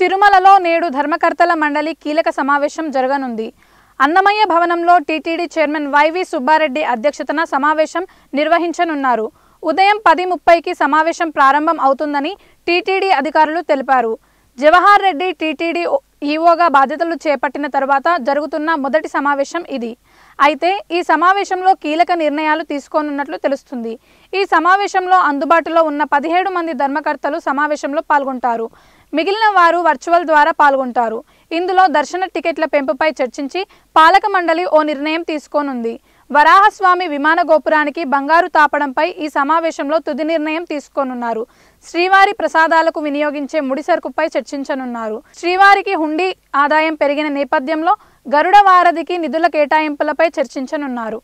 తిరుమలలో నేడు ధర్మకర్తల మండలి కీలక సమావేశం జరగనుంది అన్నమయ్య భవనంలో టీటీడీ చైర్మన్ వైవి సుబ్బారెడ్డి అధ్యక్షతన సమావేశం నిర్వహించనున్నారు ఉదయం పది ముప్పైకి సమావేశం ప్రారంభం అవుతుందని టీటీడీ అధికారులు తెలిపారు జవహార్ రెడ్డి టీటీడీ ఈఓగా బాధ్యతలు చేపట్టిన తర్వాత జరుగుతున్న మొదటి సమావేశం ఇది అయితే ఈ సమావేశంలో కీలక నిర్ణయాలు తీసుకోనున్నట్లు తెలుస్తుంది ఈ సమావేశంలో అందుబాటులో ఉన్న పదిహేడు మంది ధర్మకర్తలు సమావేశంలో పాల్గొంటారు మిగిలిన వారు వర్చువల్ ద్వారా పాల్గొంటారు ఇందులో దర్శన టికెట్ల పెంపుపై చర్చించి పాలక మండలి ఓ నిర్ణయం తీసుకోనుంది వరాహస్వామి విమాన గోపురానికి బంగారు తాపడంపై ఈ సమావేశంలో తుది నిర్ణయం తీసుకోనున్నారు శ్రీవారి ప్రసాదాలకు వినియోగించే ముడిసరుకుపై చర్చించనున్నారు శ్రీవారికి హుండీ ఆదాయం పెరిగిన నేపథ్యంలో గరుడ వారధికి నిధుల కేటాయింపులపై చర్చించనున్నారు